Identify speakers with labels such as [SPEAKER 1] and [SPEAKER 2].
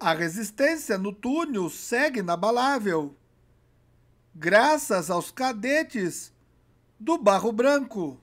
[SPEAKER 1] A resistência no túnel segue inabalável, graças aos cadetes do Barro Branco.